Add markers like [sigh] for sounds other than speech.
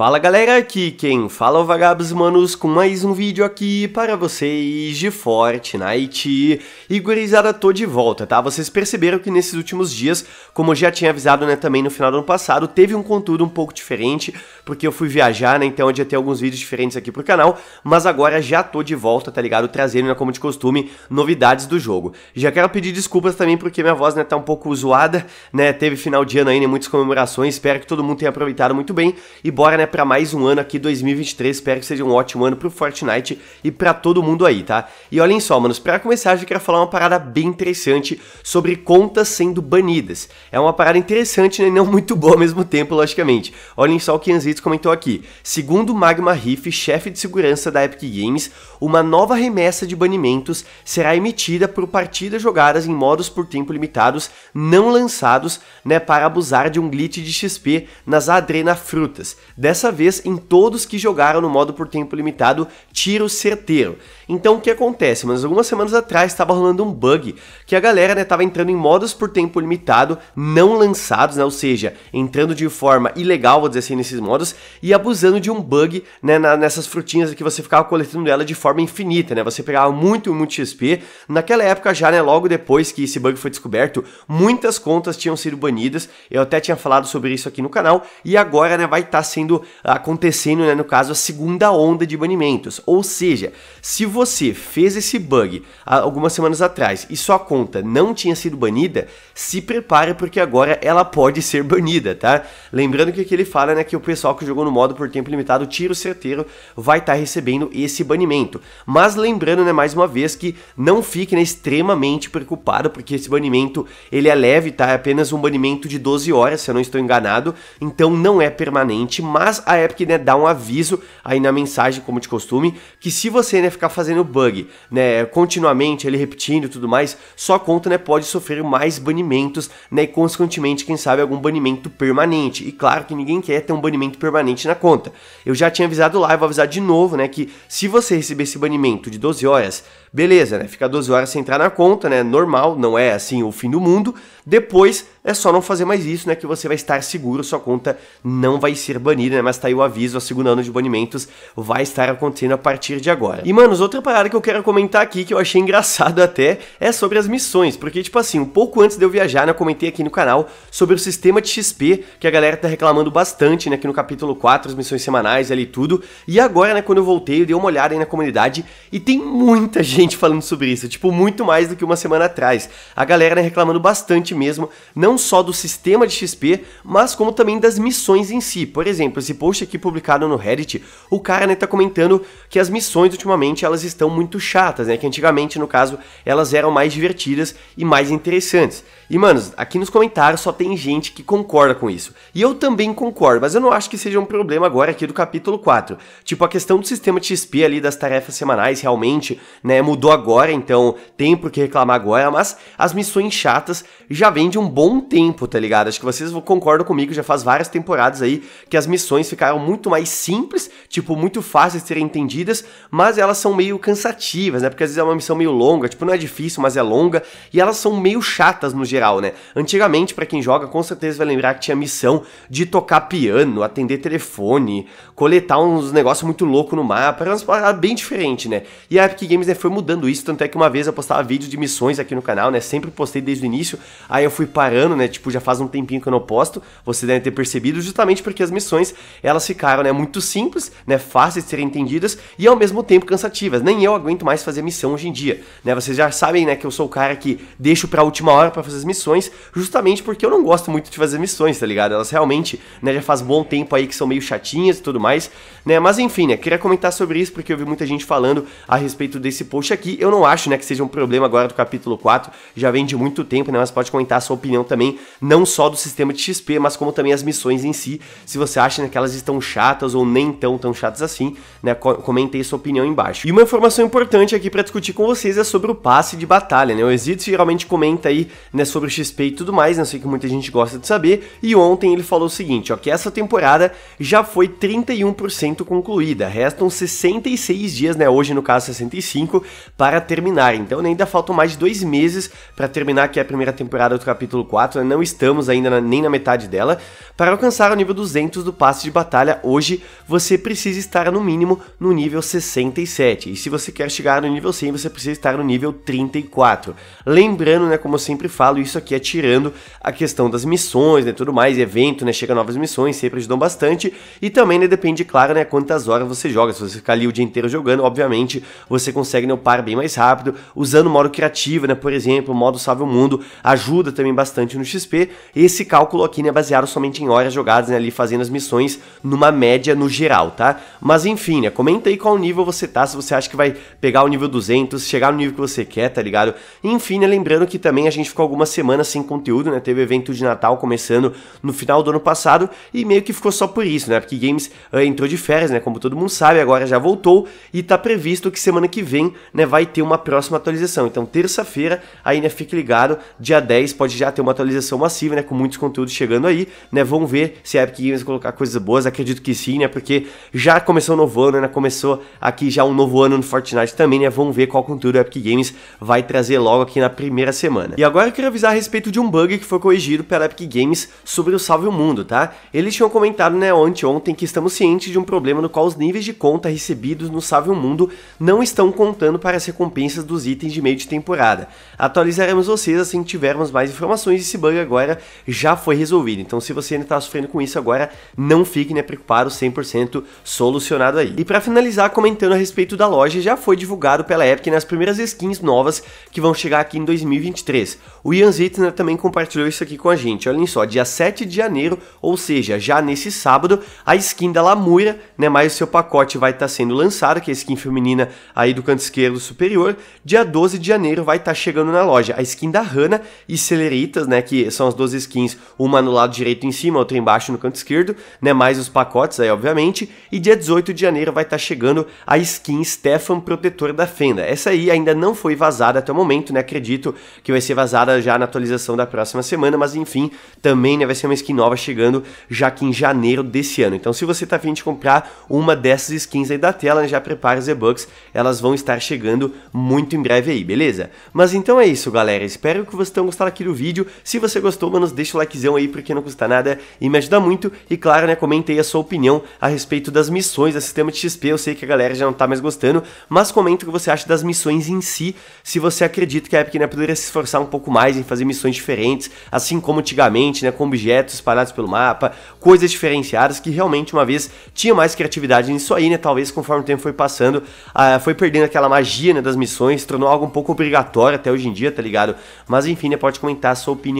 Fala galera, aqui quem fala é o Vagabos Manos com mais um vídeo aqui para vocês de Fortnite E gurizada, tô de volta, tá? Vocês perceberam que nesses últimos dias, como eu já tinha avisado né, também no final do ano passado Teve um conteúdo um pouco diferente, porque eu fui viajar né, então eu já tenho alguns vídeos diferentes aqui pro canal Mas agora já tô de volta, tá ligado? Trazendo, né, como de costume, novidades do jogo Já quero pedir desculpas também porque minha voz né, tá um pouco zoada, né? Teve final de ano aí, né, muitas comemorações, espero que todo mundo tenha aproveitado muito bem E bora, né? para mais um ano aqui, 2023. Espero que seja um ótimo ano pro Fortnite e para todo mundo aí, tá? E olhem só, manos, para começar, eu quero falar uma parada bem interessante sobre contas sendo banidas. É uma parada interessante, né? E não muito boa ao mesmo tempo, logicamente. Olhem só o que Anzitos comentou aqui. Segundo Magma Riff, chefe de segurança da Epic Games, uma nova remessa de banimentos será emitida por partidas jogadas em modos por tempo limitados não lançados, né, para abusar de um glitch de XP nas adrenafrutas. Dessa dessa vez em todos que jogaram no modo por tempo limitado tiro certeiro. Então o que acontece? Mas algumas semanas atrás estava rolando um bug que a galera né, tava entrando em modos por tempo limitado não lançados, né, ou seja, entrando de forma ilegal, vou dizer assim, nesses modos e abusando de um bug né, na, nessas frutinhas que você ficava coletando ela de forma infinita, né? Você pegava muito, muito XP. Naquela época já, né, logo depois que esse bug foi descoberto, muitas contas tinham sido banidas. Eu até tinha falado sobre isso aqui no canal e agora, né, vai estar tá sendo acontecendo, né, no caso, a segunda onda de banimentos. Ou seja, se você fez esse bug algumas semanas atrás e sua conta não tinha sido banida, se prepare porque agora ela pode ser banida, tá? Lembrando que aqui ele fala né, que o pessoal que jogou no modo por tempo limitado, tiro certeiro, vai estar tá recebendo esse banimento. Mas lembrando, né, mais uma vez, que não fique né, extremamente preocupado, porque esse banimento ele é leve, tá? É apenas um banimento de 12 horas, se eu não estou enganado, então não é permanente, mas mas a Epic né, dá um aviso aí na mensagem, como de costume, que se você né, ficar fazendo bug né, continuamente, ele repetindo e tudo mais, sua conta né, pode sofrer mais banimentos né, e, consequentemente, quem sabe, algum banimento permanente. E claro que ninguém quer ter um banimento permanente na conta. Eu já tinha avisado lá, eu vou avisar de novo né, que se você receber esse banimento de 12 horas, beleza, né, fica 12 horas sem entrar na conta, né, normal, não é assim o fim do mundo. Depois é só não fazer mais isso, né? Que você vai estar seguro, sua conta não vai ser banida, né? Mas tá aí o aviso, o segundo ano de banimentos vai estar acontecendo a partir de agora. E, manos, outra parada que eu quero comentar aqui, que eu achei engraçado até, é sobre as missões. Porque, tipo assim, um pouco antes de eu viajar, né? Eu comentei aqui no canal sobre o sistema de XP, que a galera tá reclamando bastante, né? Aqui no capítulo 4, as missões semanais ali e tudo. E agora, né? Quando eu voltei, eu dei uma olhada aí na comunidade e tem muita [laughs] gente falando sobre isso. Tipo, muito mais do que uma semana atrás. A galera, né, reclamando bastante mesmo. Não não só do sistema de XP, mas como também das missões em si. Por exemplo, esse post aqui publicado no Reddit, o cara né, tá comentando que as missões ultimamente elas estão muito chatas, né? Que antigamente, no caso, elas eram mais divertidas e mais interessantes. E, manos, aqui nos comentários só tem gente que concorda com isso. E eu também concordo, mas eu não acho que seja um problema agora aqui do capítulo 4. Tipo, a questão do sistema de XP ali das tarefas semanais realmente, né, mudou agora, então tem por que reclamar agora, mas as missões chatas já vêm de um bom tempo, tá ligado? Acho que vocês concordam comigo, já faz várias temporadas aí que as missões ficaram muito mais simples, tipo, muito fáceis de serem entendidas, mas elas são meio cansativas, né? Porque às vezes é uma missão meio longa, tipo, não é difícil, mas é longa, e elas são meio chatas no geral, né? Antigamente, para quem joga, com certeza vai lembrar que tinha missão de tocar piano, atender telefone, coletar uns negócios muito louco no mapa, era uma bem diferente, né? E a Epic Games né, foi mudando isso, tanto é que uma vez eu postava vídeo de missões aqui no canal, né? Sempre postei desde o início, aí eu fui parando ano, né? Tipo, já faz um tempinho que eu não posto, você deve ter percebido, justamente porque as missões, elas ficaram, né, muito simples, né, fáceis de serem entendidas e ao mesmo tempo cansativas. Nem eu aguento mais fazer missão hoje em dia, né? Vocês já sabem, né, que eu sou o cara que deixo para a última hora para fazer as missões, justamente porque eu não gosto muito de fazer missões, tá ligado? Elas realmente, né, já faz bom tempo aí que são meio chatinhas e tudo mais, né? Mas enfim, né, queria comentar sobre isso porque eu vi muita gente falando a respeito desse post aqui. Eu não acho, né, que seja um problema agora do capítulo 4, já vem de muito tempo, né, mas pode comentar a sua opinião também também, não só do sistema de XP, mas como também as missões em si, se você acha né, que elas estão chatas ou nem tão tão chatas assim, né, comente aí sua opinião embaixo. E uma informação importante aqui para discutir com vocês é sobre o passe de batalha, né, o Exito geralmente comenta aí, né, sobre o XP e tudo mais, né, eu sei que muita gente gosta de saber, e ontem ele falou o seguinte, ó, que essa temporada já foi 31% concluída, restam 66 dias, né, hoje no caso 65, para terminar, então né, ainda faltam mais de dois meses para terminar aqui é a primeira temporada do capítulo 4, né? não estamos ainda na, nem na metade dela. Para alcançar o nível 200 do passe de batalha hoje, você precisa estar no mínimo no nível 67. E se você quer chegar no nível 100, você precisa estar no nível 34. Lembrando, né, como eu sempre falo, isso aqui é tirando a questão das missões, né, tudo mais, evento, né, chega novas missões, sempre ajudam bastante. E também, né, depende, claro, né, quantas horas você joga. Se você ficar ali o dia inteiro jogando, obviamente, você consegue né, upar bem mais rápido. Usando o modo criativo, né, por exemplo, o modo salve o mundo, ajuda também bastante no XP, esse cálculo aqui né, é baseado somente em horas jogadas, né, ali fazendo as missões numa média no geral, tá? Mas enfim, né, comenta aí qual nível você tá, se você acha que vai pegar o nível 200, chegar no nível que você quer, tá ligado? Enfim, né, lembrando que também a gente ficou algumas semanas sem conteúdo, né, teve evento de Natal começando no final do ano passado e meio que ficou só por isso, né, porque Games uh, entrou de férias, né, como todo mundo sabe, agora já voltou e tá previsto que semana que vem, né, vai ter uma próxima atualização. Então, terça-feira, aí, né, fique ligado, dia 10 pode já ter uma atualização atualização massiva, né, com muitos conteúdos chegando aí, né, vamos ver se a Epic Games colocar coisas boas, acredito que sim, né, porque já começou um novo ano, né, começou aqui já um novo ano no Fortnite também, né, vamos ver qual conteúdo a Epic Games vai trazer logo aqui na primeira semana. E agora eu quero avisar a respeito de um bug que foi corrigido pela Epic Games sobre o Salve o Mundo, tá? Eles tinham comentado, né, ontem que estamos cientes de um problema no qual os níveis de conta recebidos no Salve o Mundo não estão contando para as recompensas dos itens de meio de temporada. Atualizaremos vocês assim que tivermos mais informações e se bug agora já foi resolvido. Então, se você ainda está sofrendo com isso agora, não fique né, preocupado, 100% solucionado aí. E para finalizar, comentando a respeito da loja, já foi divulgado pela Epic nas né, primeiras skins novas que vão chegar aqui em 2023. O Ian Zitner também compartilhou isso aqui com a gente. Olhem só, dia 7 de janeiro, ou seja, já nesse sábado, a skin da Lamura, né, mais o seu pacote vai estar tá sendo lançado, que é a skin feminina aí do canto esquerdo superior. Dia 12 de janeiro vai estar tá chegando na loja a skin da Hanna e Celeritas, né, né, que são as duas skins, uma no lado direito em cima, outra embaixo no canto esquerdo, né, mais os pacotes aí, obviamente, e dia 18 de janeiro vai estar tá chegando a skin Stefan Protetor da Fenda. Essa aí ainda não foi vazada até o momento, né, acredito que vai ser vazada já na atualização da próxima semana, mas enfim, também, né, vai ser uma skin nova chegando já que em janeiro desse ano. Então, se você tá afim de comprar uma dessas skins aí da tela, né, já prepara os e-bucks, elas vão estar chegando muito em breve aí, beleza? Mas então é isso, galera, espero que vocês tenham gostado aqui do vídeo, se você gostou, manos, deixa o likezão aí porque não custa nada e me ajuda muito. E claro, né, comente aí a sua opinião a respeito das missões do sistema de XP. Eu sei que a galera já não tá mais gostando, mas comenta o que você acha das missões em si. Se você acredita que a Epic né, poderia se esforçar um pouco mais em fazer missões diferentes, assim como antigamente, né, com objetos espalhados pelo mapa, coisas diferenciadas que realmente uma vez tinha mais criatividade nisso aí, né? Talvez conforme o tempo foi passando, uh, foi perdendo aquela magia né, das missões, tornou algo um pouco obrigatório até hoje em dia, tá ligado? Mas enfim, né, pode comentar a sua opinião